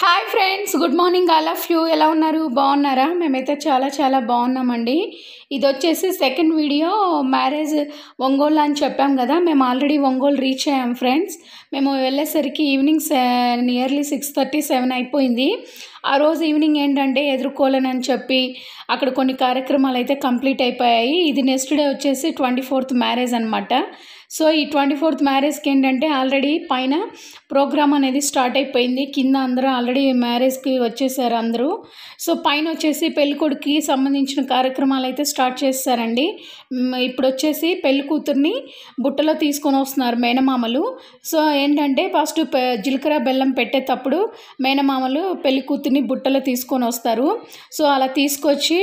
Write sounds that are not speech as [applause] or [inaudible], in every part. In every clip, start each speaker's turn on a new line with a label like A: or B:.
A: hi friends good morning all of you ఎలా ఉన్నారు బాగున్నారా మేమైతే చాలా చాలా బాగున్నామండి ఇది వచ్చేసి సెకండ్ వీడియో మ్యారేజ్ ఒంగోలు అని చెప్పాం కదా మేము ఆల్రెడీ ఒంగోలు రీచ్ అయ్యాం ఫ్రెండ్స్ మేము వెళ్ళేసరికి evening nearly six thirty seven అయిపోయింది ఆ రోజు ఈవినింగ్ ఏంటంటే ఎదుర్కోలేనని చెప్పి అక్కడ కొన్ని కార్యక్రమాలు అయితే కంప్లీట్ అయిపోయాయి ఇది నెక్స్ట్ డే వచ్చేసి ట్వంటీ ఫోర్త్ మ్యారేజ్ అనమాట సో ఈ ట్వంటీ ఫోర్త్ మ్యారేజ్కి ఏంటంటే ఆల్రెడీ పైన ప్రోగ్రామ్ అనేది స్టార్ట్ అయిపోయింది కింద అందరూ ఆల్రెడీ మ్యారేజ్కి వచ్చేసారు అందరూ సో పైన వచ్చేసి పెళ్ళికొడుకి సంబంధించిన కార్యక్రమాలు అయితే స్టార్ట్ చేస్తారండి ఇప్పుడు వచ్చేసి పెళ్లి కూతుర్ని బుట్టలో తీసుకొని వస్తున్నారు మేనమామలు సో ఏంటంటే ఫస్ట్ జీలకర్ర బెల్లం పెట్టేటప్పుడు మేనమామలు పెళ్లి కూతుర్ని బుట్టలో తీసుకొని వస్తారు సో అలా తీసుకొచ్చి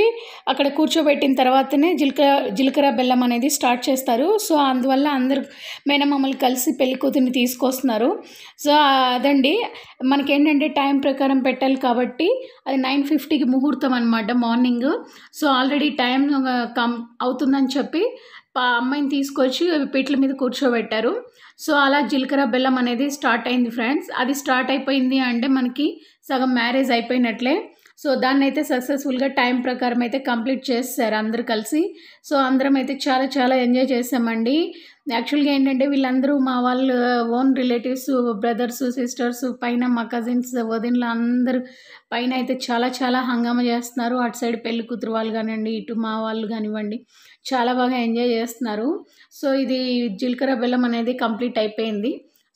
A: అక్కడ కూర్చోబెట్టిన తర్వాతనే జీలకర్ర జీలకర్ర బెల్లం అనేది స్టార్ట్ చేస్తారు సో అందువల్ల అందరు మేనమామలు కలిసి పెళ్లి తీసుకొస్తున్నారు సో అదండి మనకేంటంటే టైం ప్రకారం పెట్టాలి కాబట్టి అది నైన్ ఫిఫ్టీకి ముహూర్తం అనమాట morning so already time come అవుతుందని చెప్పి అమ్మాయిని తీసుకొచ్చి పెట్ల మీద కూర్చోబెట్టారు సో అలా జీలకర్ర బెల్లం అనేది స్టార్ట్ అయింది ఫ్రెండ్స్ అది స్టార్ట్ అయిపోయింది అంటే మనకి సగం మ్యారేజ్ అయిపోయినట్లే సో దాన్ని అయితే సక్సెస్ఫుల్గా టైం ప్రకారం అయితే కంప్లీట్ చేస్తారు అందరు కలిసి సో అందరం అయితే చాలా చాలా ఎంజాయ్ చేసామండి యాక్చువల్గా ఏంటంటే వీళ్ళందరూ మా వాళ్ళ ఓన్ రిలేటివ్స్ బ్రదర్స్ సిస్టర్స్ పైన మా కజిన్స్ వదినలు అందరూ పైన అయితే చాలా చాలా హంగామా చేస్తున్నారు అటు సైడ్ పెళ్లి కూతురు వాళ్ళు కానివ్వండి ఇటు మా వాళ్ళు కానివ్వండి చాలా బాగా ఎంజాయ్ చేస్తున్నారు సో ఇది జీలకర్ర బెల్లం అనేది కంప్లీట్ అయిపోయింది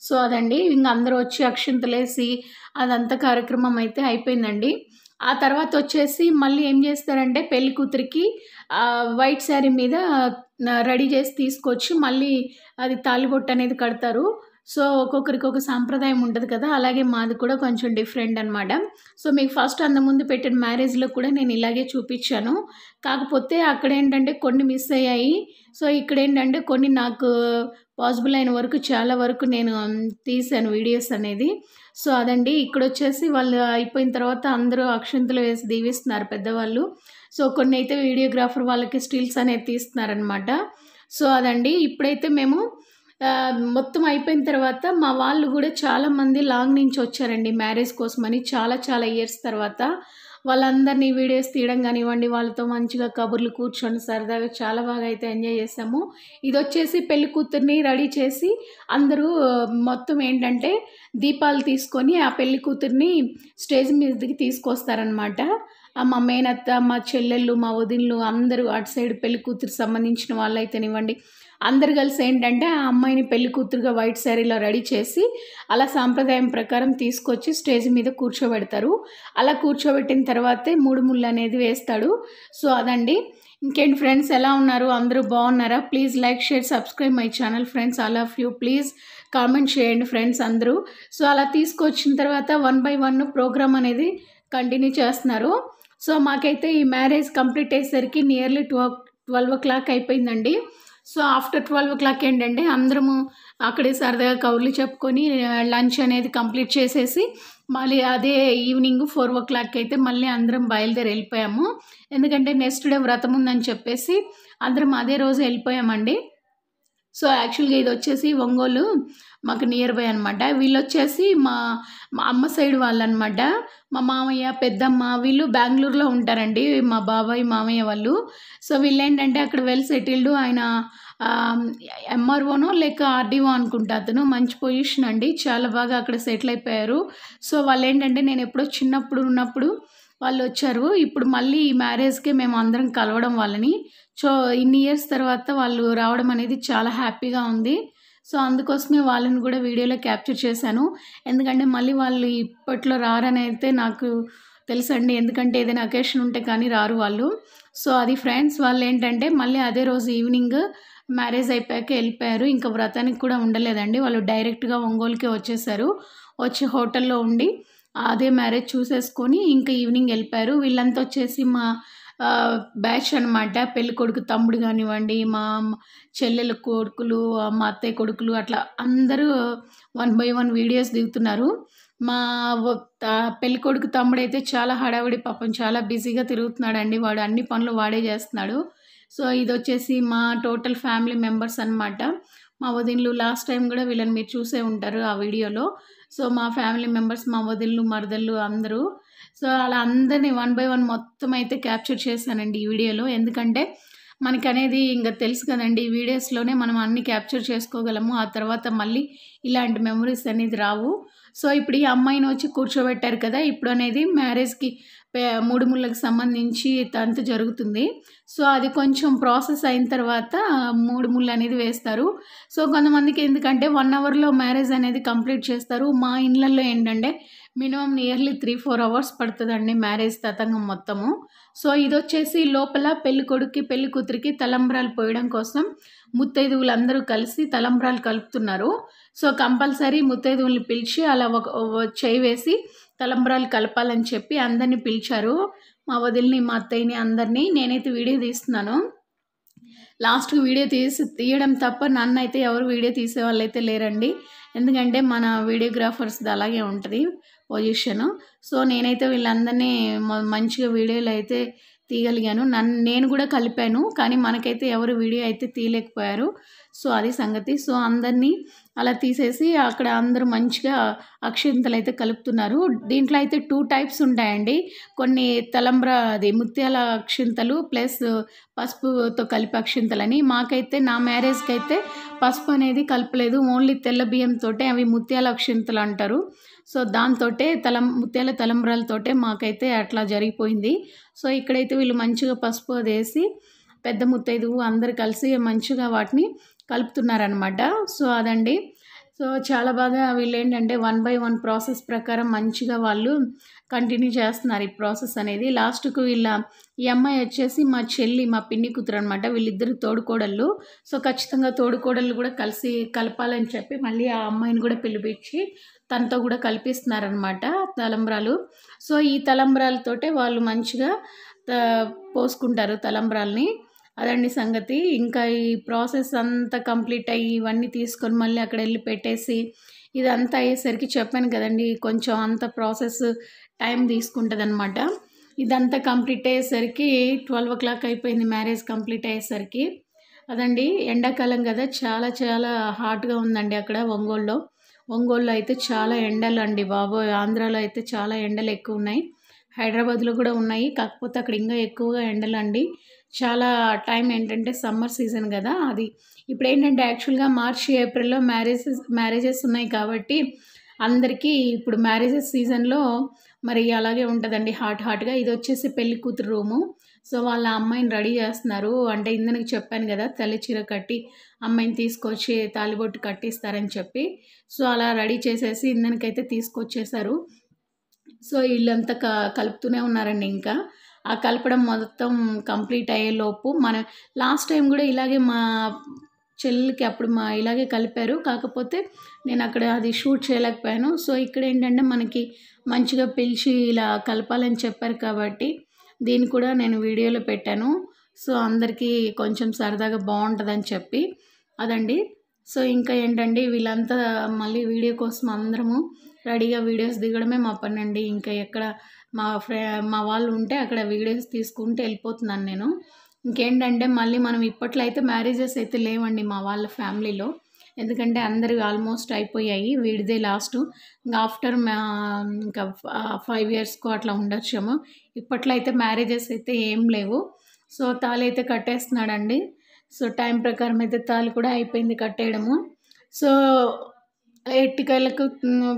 A: సో అదండి ఇంక అందరూ వచ్చి అక్షింతలేసి అదంతా కార్యక్రమం అయితే అయిపోయిందండి ఆ తర్వాత వచ్చేసి మళ్ళీ ఏం చేస్తారంటే పెళ్లి కూతురికి వైట్ శారీ మీద రెడీ చేసి తీసుకొచ్చి మళ్ళీ అది తాళిబొట్టు అనేది కడతారు సో ఒక్కొక్కరికి ఒక సాంప్రదాయం ఉంటుంది కదా అలాగే మాది కూడా కొంచెం డిఫరెంట్ అనమాట సో మీకు ఫస్ట్ ముందు పెట్టిన మ్యారేజ్లో కూడా నేను ఇలాగే చూపించాను కాకపోతే అక్కడ ఏంటంటే కొన్ని మిస్ అయ్యాయి సో ఇక్కడ ఏంటంటే కొన్ని నాకు పాసిబుల్ అయిన వరకు చాలా వరకు నేను తీశాను వీడియోస్ అనేది సో అదండి ఇక్కడ వచ్చేసి వాళ్ళు అయిపోయిన తర్వాత అందరూ అక్షంతలు వేసి దీవిస్తున్నారు పెద్దవాళ్ళు సో కొన్ని అయితే వీడియోగ్రాఫర్ వాళ్ళకి స్టిల్స్ అనేది తీస్తున్నారనమాట సో అదండి ఇప్పుడైతే మేము మొత్తం అయిపోయిన తర్వాత మా వాళ్ళు కూడా చాలామంది లాంగ్ నుంచి వచ్చారండి మ్యారేజ్ కోసమని చాలా చాలా ఇయర్స్ తర్వాత వాళ్ళందరినీ వీడియోస్ తీయడం కానివ్వండి వాళ్ళతో మంచిగా కబుర్లు కూర్చొని సరదాగా చాలా బాగా అయితే ఎంజాయ్ చేసాము ఇది వచ్చేసి పెళ్లి కూతుర్ని రెడీ చేసి అందరూ మొత్తం ఏంటంటే దీపాలు తీసుకొని ఆ పెళ్లి కూతుర్ని స్టేజ్ మీదకి తీసుకొస్తారనమాట మా మేనత్త మా చెల్లెళ్ళు మా వదిన్లు అందరూ అటు సైడ్ పెళ్లి కూతురు సంబంధించిన అయితేనివ్వండి అందరు కలిసి ఏంటంటే ఆ అమ్మాయిని పెళ్లి కూతురుగా వైట్ శారీలో రెడీ చేసి అలా సాంప్రదాయం ప్రకారం తీసుకొచ్చి స్టేజ్ మీద కూర్చోబెడతారు అలా కూర్చోబెట్టిన తర్వాతే మూడు ముళ్ళు అనేది వేస్తాడు సో అదండి ఇంకేంటి ఫ్రెండ్స్ ఎలా ఉన్నారు అందరూ బాగున్నారా please like share subscribe my channel friends all of you please comment చేయండి ఫ్రెండ్స్ అందరూ సో అలా తీసుకొచ్చిన తర్వాత వన్ బై వన్ ప్రోగ్రామ్ అనేది కంటిన్యూ చేస్తున్నారు సో మాకైతే ఈ మ్యారేజ్ కంప్లీట్ అయ్యేసరికి nearly twelve twelve o'clock అయిపోయిందండి so after twelve o'clock ఏంటంటే అందరము అక్కడే సరదాగా కౌర్లు చెప్పుకొని లంచ్ అనేది కంప్లీట్ చేసేసి మళ్ళీ అదే ఈవినింగ్ ఫోర్ ఓ క్లాక్ అయితే మళ్ళీ అందరం బయలుదేరి వెళ్ళిపోయాము ఎందుకంటే నెక్స్ట్ డే వ్రతం ఉందని చెప్పేసి అందరం అదే రోజు వెళ్ళిపోయామండి సో యాక్చువల్గా ఇది వచ్చేసి ఒంగోలు మాకు నియర్ బై అనమాట వీళ్ళు వచ్చేసి మా మా అమ్మ సైడ్ వాళ్ళు అనమాట మా మామయ్య పెద్దమ్మ వీళ్ళు బెంగళూరులో ఉంటారండి మా బాబాయ్ మామయ్య వాళ్ళు సో వీళ్ళు ఏంటంటే అక్కడ వెల్ సెటిల్డ్ ఆయన ఎంఆర్ఓనో లేక ఆర్డీఓ అనుకుంటా అతను మంచి పొజిషన్ అండి చాలా బాగా అక్కడ సెటిల్ అయిపోయారు సో వాళ్ళు ఏంటంటే నేను ఎప్పుడో చిన్నప్పుడు ఉన్నప్పుడు వాళ్ళు వచ్చారు ఇప్పుడు మళ్ళీ ఈ మ్యారేజ్కే మేము అందరం కలవడం వాళ్ళని సో ఇన్ని ఇయర్స్ తర్వాత వాళ్ళు రావడం అనేది చాలా హ్యాపీగా ఉంది సో అందుకోసమే వాళ్ళని కూడా వీడియోలో క్యాప్చర్ చేశాను ఎందుకంటే మళ్ళీ వాళ్ళు ఇప్పట్లో రారని అయితే నాకు తెలుసండి ఎందుకంటే ఏదైనా అకేషన్ ఉంటే కానీ రారు వాళ్ళు సో అది ఫ్రెండ్స్ వాళ్ళు ఏంటంటే మళ్ళీ అదే రోజు ఈవినింగ్ మ్యారేజ్ అయిపోయాక వెళ్ళిపోయారు ఇంకా వ్రతానికి కూడా ఉండలేదండి వాళ్ళు డైరెక్ట్గా ఒంగోలుకే వచ్చేసారు వచ్చి హోటల్లో ఉండి అదే మ్యారేజ్ చూసేసుకొని ఇంకా ఈవినింగ్ వెళ్ళిపోయారు వీళ్ళంతా వచ్చేసి మా బ్యాచ్ అనమాట పెళ్ళి కొడుకు తమ్ముడు కానివ్వండి మా చెల్లెల కొడుకులు మా అత్తయ్య కొడుకులు అట్లా అందరూ వన్ బై వన్ వీడియోస్ దిగుతున్నారు మా పెళ్ళి కొడుకు తమ్ముడు అయితే చాలా హడావిడి పాపం చాలా బిజీగా తిరుగుతున్నాడండి వాడు అన్ని పనులు వాడే చేస్తున్నాడు సో ఇది వచ్చేసి మా టోటల్ ఫ్యామిలీ మెంబర్స్ అనమాట మా వదిన్లు లాస్ట్ టైం కూడా వీళ్ళని మీరు చూసే ఉంటారు ఆ వీడియోలో సో మా ఫ్యామిలీ మెంబర్స్ మా వదిన్లు మరదళ్ళు అందరూ సో అలా అందరినీ వన్ బై వన్ మొత్తం అయితే క్యాప్చర్ చేశానండి ఈ వీడియోలో ఎందుకంటే మనకి అనేది ఇంకా తెలుసు కదండి ఈ వీడియోస్లోనే మనం అన్ని క్యాప్చర్ చేసుకోగలము ఆ తర్వాత మళ్ళీ ఇలాంటి మెమరీస్ అనేది రావు సో ఇప్పుడు ఈ అమ్మాయిని వచ్చి కూర్చోబెట్టారు కదా ఇప్పుడు అనేది మ్యారేజ్కి మూడు ముళ్ళకి సంబంధించి తంత జరుగుతుంది సో అది కొంచెం ప్రాసెస్ అయిన తర్వాత మూడు ముళ్ళు అనేది వేస్తారు సో కొంతమందికి ఎందుకంటే వన్ అవర్లో మ్యారేజ్ అనేది కంప్లీట్ చేస్తారు మా ఇళ్ళల్లో ఏంటంటే minimum nearly three four hours పడుతుందండి మ్యారేజ్ తతంగం మొత్తము సో ఇది వచ్చేసి లోపల పెళ్లి కొడుక్కి పెళ్లి కూతురికి తలంబ్రాలు పోయడం కోసం ముత్తైదువులు అందరూ కలిసి తలంబ్రాలు కలుపుతున్నారు సో కంపల్సరీ ముత్తైదువుల్ని పిలిచి అలా ఒక చేయి వేసి తలంబ్రాలు కలపాలని చెప్పి అందరినీ పిలిచారు మా వదిలిని మా అత్తయ్యని అందరినీ నేనైతే వీడియో తీస్తున్నాను లాస్ట్ వీడియో తీసి తీయడం తప్ప నన్ను అయితే ఎవరు వీడియో తీసే వాళ్ళు అయితే లేరండి ఎందుకంటే మన వీడియోగ్రాఫర్స్ది అలాగే ఉంటుంది పొజిషను సో నేనైతే వీళ్ళందరినీ మంచిగా వీడియోలు అయితే తీయగలిగాను నన్ను నేను కూడా కలిపాను కానీ మనకైతే ఎవరు వీడియో అయితే తీయలేకపోయారు సో అది సంగతి సో అందరినీ అలా తీసేసి అక్కడ అందరూ మంచిగా అక్షింతలు అయితే కలుపుతున్నారు దీంట్లో అయితే టూ టైప్స్ ఉంటాయండి కొన్ని తలంబ్ర అది ముత్యాల అక్షింతలు ప్లస్ పసుపుతో కలిపి అక్షింతలని మాకైతే నా మ్యారేజ్కి అయితే పసుపు అనేది కలపలేదు ఓన్లీ తెల్ల బియ్యంతో అవి ముత్యాల అక్షింతలు అంటారు సో దాంతో తలం ముత్యాల తలంబ్రాలతోటే మాకైతే అట్లా జరిగిపోయింది సో ఇక్కడైతే వీళ్ళు మంచిగా పసుపు అదేసి పెద్ద ముత్తైదువు అందరు కలిసి మంచిగా వాటిని కలుపుతున్నారనమాట సో అదండి సో చాలా బాగా వీళ్ళు ఏంటంటే వన్ బై వన్ ప్రాసెస్ ప్రకారం మంచిగా వాళ్ళు కంటిన్యూ చేస్తున్నారు ఈ ప్రాసెస్ అనేది లాస్ట్కు వీళ్ళ ఈ అమ్మాయి వచ్చేసి మా చెల్లి మా పిన్ని కూతురు అనమాట వీళ్ళిద్దరు తోడుకోడళ్ళు సో ఖచ్చితంగా తోడుకోడళ్ళు కూడా కలిసి కలపాలని చెప్పి మళ్ళీ ఆ అమ్మాయిని కూడా పిలిపించి తనతో కూడా కల్పిస్తున్నారనమాట తలంబ్రాలు సో ఈ తలంబ్రాలతోటే వాళ్ళు మంచిగా పోసుకుంటారు తలంబ్రాలని అదండి సంగతి ఇంకా ఈ ప్రాసెస్ అంతా కంప్లీట్ అయ్యి ఇవన్నీ తీసుకొని మళ్ళీ అక్కడ వెళ్ళి పెట్టేసి ఇదంతా అయ్యేసరికి చెప్పాను కదండి కొంచెం అంత ప్రాసెస్ టైం తీసుకుంటుంది అనమాట ఇదంతా కంప్లీట్ అయ్యేసరికి ట్వెల్వ్ ఓ క్లాక్ అయిపోయింది మ్యారేజ్ కంప్లీట్ అయ్యేసరికి అదండి ఎండాకాలం కదా చాలా చాలా హాట్గా ఉందండి అక్కడ ఒంగోలులో ఒంగోలులో అయితే చాలా ఎండలు అండి బాబోయ్ ఆంధ్రాలో అయితే చాలా ఎండలు ఎక్కువ ఉన్నాయి హైదరాబాద్లో కూడా ఉన్నాయి కాకపోతే అక్కడ ఇంకా ఎక్కువగా ఎండలు అండి చాలా టైం ఏంటంటే సమ్మర్ సీజన్ కదా అది ఇప్పుడు ఏంటంటే యాక్చువల్గా మార్చ్ ఏప్రిల్లో మ్యారేజెస్ మ్యారేజెస్ ఉన్నాయి కాబట్టి అందరికీ ఇప్పుడు మ్యారేజెస్ సీజన్లో మరి అలాగే ఉంటుందండి హాట్ హాట్గా ఇది వచ్చేసి పెళ్లి కూతురు రూము సో వాళ్ళ అమ్మాయిని రెడీ చేస్తున్నారు అంటే ఇందనకి చెప్పాను కదా తల్లి చీర కట్టి అమ్మాయిని తీసుకొచ్చి తాలిబొట్టు కట్టిస్తారని చెప్పి సో అలా రెడీ చేసేసి ఇందనికైతే తీసుకొచ్చేసారు సో వీళ్ళంతా క కలుపుతూనే ఉన్నారండి ఇంకా ఆ కలపడం మొత్తం కంప్లీట్ అయ్యేలోపు మనం లాస్ట్ టైం కూడా ఇలాగే మా చెల్లికి అప్పుడు మా ఇలాగే కలిపారు కాకపోతే నేను అక్కడ అది షూట్ చేయలేకపోయాను సో ఇక్కడ ఏంటంటే మనకి మంచిగా పిలిచి ఇలా కలపాలని చెప్పారు కాబట్టి దీన్ని కూడా నేను వీడియోలో పెట్టాను సో అందరికీ కొంచెం సరదాగా బాగుంటుందని చెప్పి అదండి సో ఇంకా ఏంటండి వీళ్ళంతా మళ్ళీ వీడియో కోసం అందరము రెడీగా వీడియోస్ దిగడమే మా పనండి ఇంకా ఎక్కడ మా ఫ్రే మా వాళ్ళు ఉంటే అక్కడ వీడియోస్ తీసుకుంటే వెళ్ళిపోతున్నాను నేను ఇంకేంటంటే మళ్ళీ మనం ఇప్పట్లో అయితే మ్యారేజెస్ అయితే లేవండి మా వాళ్ళ ఫ్యామిలీలో ఎందుకంటే అందరివి ఆల్మోస్ట్ అయిపోయాయి వీడిదే లాస్ట్ ఇంకా ఆఫ్టర్ మా ఇంకా ఫైవ్ ఇయర్స్కు అట్లా ఉండొచ్చాము ఇప్పట్లో అయితే మ్యారేజెస్ అయితే ఏం లేవు సో తాళి అయితే కట్టేస్తున్నాడండి సో టైం ప్రకారం అయితే తాళి కూడా అయిపోయింది కట్టేయడము సో ఎట్టికలకు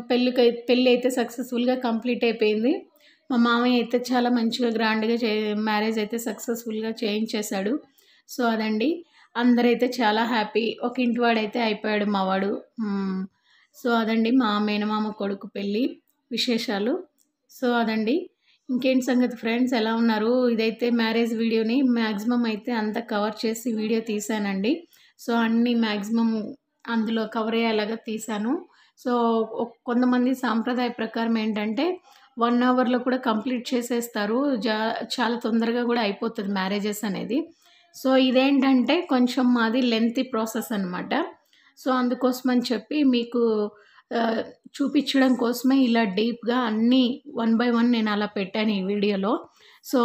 A: పెళ్ళికి పెళ్ళి అయితే సక్సెస్ఫుల్గా కంప్లీట్ అయిపోయింది మా మామయ్య అయితే చాలా మంచిగా గ్రాండ్గా చే మ్యారేజ్ అయితే సక్సెస్ఫుల్గా చేయించేశాడు సో అదండి అందరైతే చాలా హ్యాపీ ఒక ఇంటివాడైతే అయిపోయాడు మావాడు సో అదండి మా మేనమామ కొడుకు పెళ్ళి విశేషాలు సో అదండి ఇంకేంటి సంగతి ఫ్రెండ్స్ ఎలా ఉన్నారు ఇదైతే మ్యారేజ్ వీడియోని మ్యాక్సిమం అయితే అంతా కవర్ చేసి వీడియో తీశానండి సో అన్నీ మ్యాక్సిమం అందులో కవర్ అయ్యేలాగా తీశాను సో కొంతమంది సాంప్రదాయ ప్రకారం ఏంటంటే వన్ అవర్లో కూడా కంప్లీట్ చేసేస్తారు జా చాలా తొందరగా కూడా అయిపోతుంది మ్యారేజెస్ అనేది సో ఇదేంటంటే కొంచెం మాది లెంతీ ప్రాసెస్ అనమాట సో అందుకోసమని చెప్పి మీకు చూపించడం కోసమే ఇలా డీప్గా అన్నీ వన్ బై వన్ నేను అలా పెట్టాను ఈ వీడియోలో సో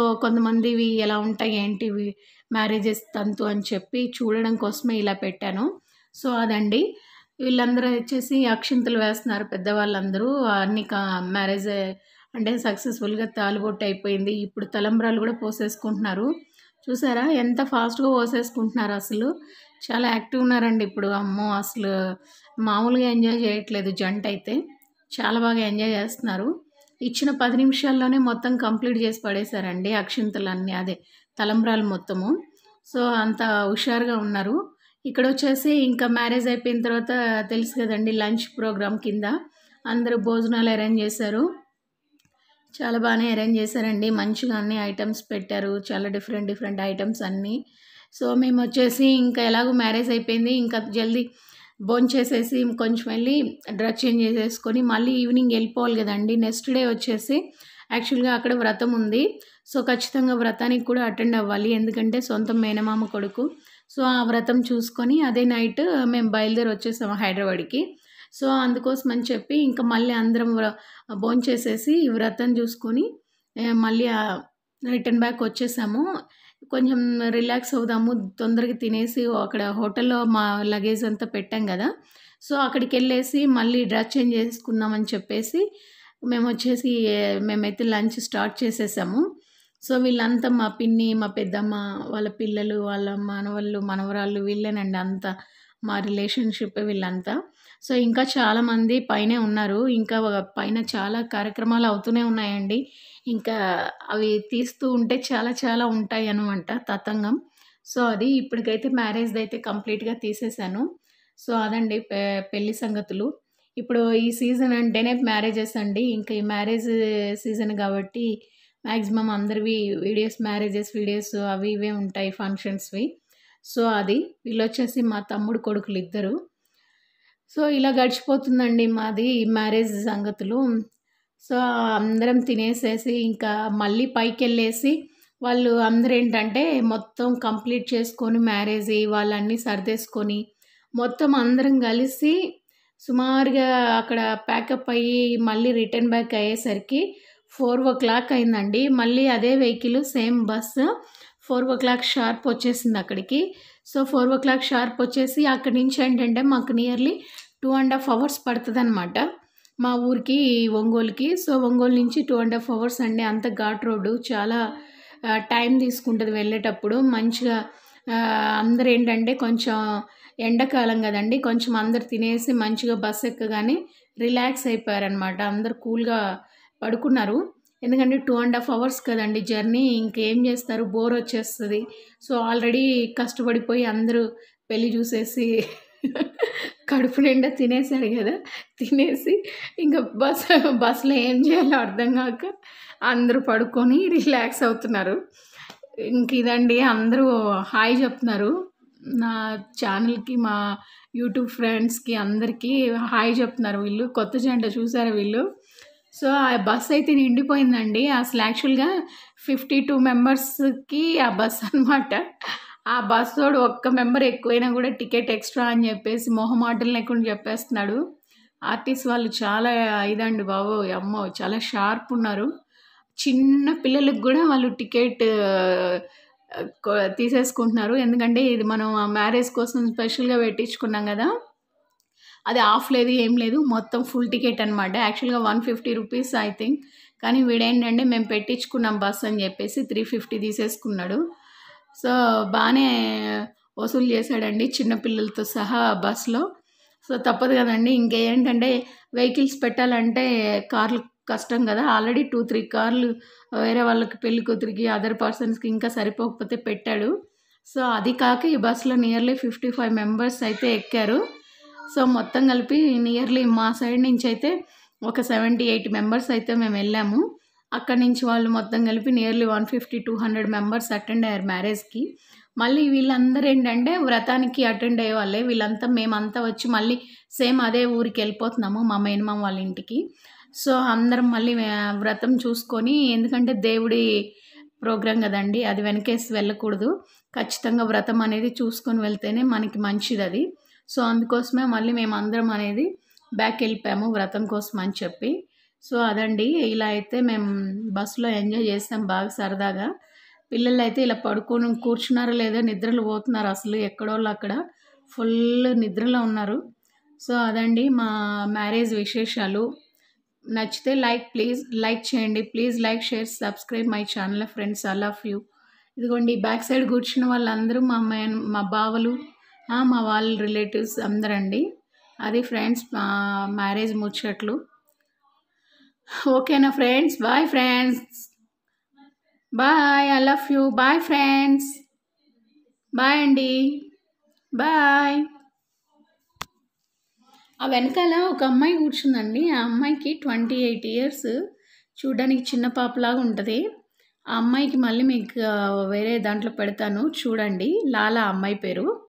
A: ఇవి ఎలా ఉంటాయి ఏంటివి మ్యారేజెస్ తంతు అని చెప్పి చూడడం కోసమే ఇలా పెట్టాను సో అదండి వీళ్ళందరూ వచ్చేసి అక్షింతలు వేస్తున్నారు పెద్దవాళ్ళందరూ అన్ని మ్యారేజ్ అంటే సక్సెస్ఫుల్గా తాలుబొట్టు అయిపోయింది ఇప్పుడు తలంబ్రాలు కూడా పోసేసుకుంటున్నారు చూసారా ఎంత ఫాస్ట్గా పోసేసుకుంటున్నారు అసలు చాలా యాక్టివ్ ఉన్నారండి ఇప్పుడు అమ్మో అసలు మామూలుగా ఎంజాయ్ చేయట్లేదు జంట అయితే చాలా బాగా ఎంజాయ్ చేస్తున్నారు ఇచ్చిన పది నిమిషాల్లోనే మొత్తం కంప్లీట్ చేసి పడేశారండి అక్షింతలన్నీ అదే తలంబ్రాలు మొత్తము సో అంత హుషారుగా ఉన్నారు ఇక్కడ వచ్చేసి ఇంకా మ్యారేజ్ అయిపోయిన తర్వాత తెలుసు కదండి లంచ్ ప్రోగ్రామ్ కింద అందరూ భోజనాలు అరేంజ్ చేశారు చాలా బాగానే అరేంజ్ చేశారండి మంచిగా అన్ని ఐటమ్స్ పెట్టారు చాలా డిఫరెంట్ డిఫరెంట్ ఐటమ్స్ అన్నీ సో మేము వచ్చేసి ఇంకా ఎలాగో మ్యారేజ్ అయిపోయింది ఇంకా జల్దీ భోంచేసేసి కొంచెం వెళ్ళి డ్రెస్ చేంజ్ చేసేసుకొని మళ్ళీ ఈవినింగ్ వెళ్ళిపోవాలి కదండి నెక్స్ట్ డే వచ్చేసి యాక్చువల్గా అక్కడ వ్రతం ఉంది సో ఖచ్చితంగా వ్రతానికి కూడా అటెండ్ అవ్వాలి ఎందుకంటే సొంత మేనమామ కొడుకు సో ఆ వ్రతం చూసుకొని అదే నైట్ మేము బయలుదేరి వచ్చేసాము హైదరాబాద్కి సో అందుకోసం అని చెప్పి ఇంకా మళ్ళీ అందరం భోంచేసేసి వ్రతం చూసుకొని మళ్ళీ రిటర్న్ బ్యాక్ వచ్చేసాము కొంచెం రిలాక్స్ అవుదాము తొందరగా తినేసి అక్కడ హోటల్లో మా లగేజ్ అంతా పెట్టాం కదా సో అక్కడికి వెళ్ళేసి మళ్ళీ డ్రెస్ చేంజ్ చేసుకుందామని చెప్పేసి మేము వచ్చేసి మేమైతే లంచ్ స్టార్ట్ చేసేసాము సో వీళ్ళంతా మా పిన్ని మా పెద్దమ్మ వాళ్ళ పిల్లలు వాళ్ళ మనవళ్ళు మనవరాళ్ళు వీళ్ళేనండి అంతా మా రిలేషన్షిప్ వీళ్ళంతా సో ఇంకా చాలామంది పైనే ఉన్నారు ఇంకా పైన చాలా కార్యక్రమాలు అవుతూనే ఉన్నాయండి ఇంకా అవి తీస్తూ ఉంటే చాలా చాలా ఉంటాయి అనమాట తతంగం సో అది ఇప్పటికైతే మ్యారేజ్ది అయితే కంప్లీట్గా తీసేశాను సో అదండి పెళ్లి సంగతులు ఇప్పుడు ఈ సీజన్ అంటేనే మ్యారేజెస్ అండి ఇంకా ఈ మ్యారేజ్ సీజన్ కాబట్టి మ్యాక్సిమం అందరివి వీడియోస్ మ్యారేజెస్ వీడియోస్ అవి ఇవే ఉంటాయి ఫంక్షన్స్వి సో అది వీళ్ళు వచ్చేసి మా తమ్ముడు కొడుకులు ఇద్దరు సో ఇలా గడిచిపోతుందండి మాది మ్యారేజ్ సంగతులు సో అందరం తినేసేసి ఇంకా మళ్ళీ పైకి వెళ్ళేసి వాళ్ళు అందరూ ఏంటంటే మొత్తం కంప్లీట్ చేసుకొని మ్యారేజ్ వాళ్ళన్నీ సర్దేసుకొని మొత్తం అందరం కలిసి సుమారుగా అక్కడ ప్యాకప్ అయ్యి మళ్ళీ రిటర్న్ బ్యాక్ అయ్యేసరికి ఫోర్ ఓ క్లాక్ అయిందండి మళ్ళీ అదే vehicle same bus four o'clock sharp వచ్చేసింది అక్కడికి so four o'clock sharp వచ్చేసి అక్కడి నుంచి ఏంటంటే మాకు nearly two and half hours పడుతుంది అనమాట మా ఊరికి ఒంగోలుకి సో ఒంగోలు నుంచి టూ అండ్ హాఫ్ అవర్స్ అండి అంత ఘాట్ రోడ్డు చాలా టైం తీసుకుంటుంది వెళ్ళేటప్పుడు మంచిగా అందరూ ఏంటంటే కొంచెం ఎండాకాలం కదండి కొంచెం అందరు తినేసి మంచిగా బస్ ఎక్కగానే రిలాక్స్ అయిపోయారనమాట అందరు కూల్గా పడుకున్నారు ఎందుకంటే టూ అండ్ హాఫ్ అవర్స్ కదండి జర్నీ ఇంకేం చేస్తారు బోర్ వచ్చేస్తుంది సో ఆల్రెడీ కష్టపడిపోయి అందరూ పెళ్ళి చూసేసి [laughs] కడుపు నిండా తినేశారు కదా తినేసి ఇంకా బస్ బస్సులో ఏం చేయాలో అర్థం కాక అందరూ పడుకొని రిలాక్స్ అవుతున్నారు ఇంక ఇదండి అందరూ హాయ్ చెప్తున్నారు నా ఛానల్కి మా యూట్యూబ్ ఫ్రెండ్స్కి అందరికీ హాయ్ చెప్తున్నారు వీళ్ళు కొత్త జెండా చూసారు వీళ్ళు సో ఆ బస్ అయితే నిండిపోయిందండి అసలు యాక్చువల్గా ఫిఫ్టీ టూ మెంబర్స్కి ఆ బస్ అనమాట ఆ బస్ తోడు ఒక్క మెంబర్ ఎక్కువైనా కూడా టికెట్ ఎక్స్ట్రా అని చెప్పేసి మొహమాటలు లేకుండా చెప్పేస్తున్నాడు ఆర్టిస్ట్ వాళ్ళు చాలా ఇదండి బాబు అమ్మో చాలా షార్ప్ ఉన్నారు చిన్న పిల్లలకు కూడా వాళ్ళు టికెట్ తీసేసుకుంటున్నారు ఎందుకంటే ఇది మనం మ్యారేజ్ కోసం స్పెషల్గా పెట్టించుకున్నాం కదా అది ఆఫ్ లేదు ఏం లేదు మొత్తం ఫుల్ టికెట్ అనమాట యాక్చువల్గా one fifty rupees I think కానీ వీడేంటంటే మేము పెట్టించుకున్నాం బస్ అని చెప్పేసి త్రీ ఫిఫ్టీ తీసేసుకున్నాడు సో బాగానే వసూలు చేశాడండి చిన్నపిల్లలతో సహా బస్లో సో తప్పదు కదండి ఇంకేంటంటే వెహికల్స్ పెట్టాలంటే కార్లు కష్టం కదా ఆల్రెడీ టూ త్రీ కార్లు వేరే వాళ్ళకి పెళ్లి కూతురికి అదర్ పర్సన్స్కి ఇంకా సరిపోకపోతే పెట్టాడు సో అది కాక ఈ బస్సులో నియర్లీ ఫిఫ్టీ ఫైవ్ మెంబర్స్ అయితే ఎక్కారు సో మొత్తం కలిపి నియర్లీ మా సైడ్ నుంచి అయితే ఒక సెవెంటీ ఎయిట్ మెంబర్స్ అయితే మేము వెళ్ళాము అక్కడి నుంచి వాళ్ళు మొత్తం కలిపి nearly one fifty two hundred members attend అయ్యారు మ్యారేజ్కి మళ్ళీ వీళ్ళందరూ ఏంటంటే వ్రతానికి అటెండ్ అయ్యే వాళ్ళే వీళ్ళంతా మేమంతా వచ్చి మళ్ళీ సేమ్ అదే ఊరికి వెళ్ళిపోతున్నాము మా మేనమామ వాళ్ళ ఇంటికి సో అందరం మళ్ళీ వ్రతం చూసుకొని ఎందుకంటే దేవుడి ప్రోగ్రాం కదండి అది వెనకేసి వెళ్ళకూడదు ఖచ్చితంగా వ్రతం అనేది చూసుకొని వెళ్తేనే మనకి మంచిది అది సో అందుకోసమే మళ్ళీ మేము అందరం అనేది బ్యాక్ వెళ్ళిపోయాము వ్రతం కోసం అని చెప్పి సో అదండి ఇలా అయితే మేము బస్సులో ఎంజాయ్ చేసాం బాగా సరదాగా పిల్లలు అయితే ఇలా పడుకొని కూర్చున్నారో లేదో నిద్రలు పోతున్నారు అసలు ఎక్కడోళ్ళు అక్కడ ఫుల్ నిద్రలో ఉన్నారు సో అదండి మా మ్యారేజ్ విశేషాలు నచ్చితే లైక్ ప్లీజ్ లైక్ చేయండి please like share subscribe my channel friends I love you ఇదిగోండి బ్యాక్ సైడ్ కూర్చున్న వాళ్ళందరూ మా మా బావలు మా వాళ్ళ రిలేటివ్స్ అందరండి అది ఫ్రెండ్స్ మ్యారేజ్ ముచ్చట్లు ఓకేనా friends bye friends bye I love you bye friends bye అండి బాయ్ ఆ వెనకాల ఒక అమ్మాయి కూర్చుందండి ఆ అమ్మాయికి ట్వంటీ ఎయిట్ ఇయర్స్ చూడడానికి చిన్న పాపలాగా ఉంటుంది ఆ అమ్మాయికి మళ్ళీ మీకు వేరే దాంట్లో పెడతాను చూడండి లాలా అమ్మాయి పేరు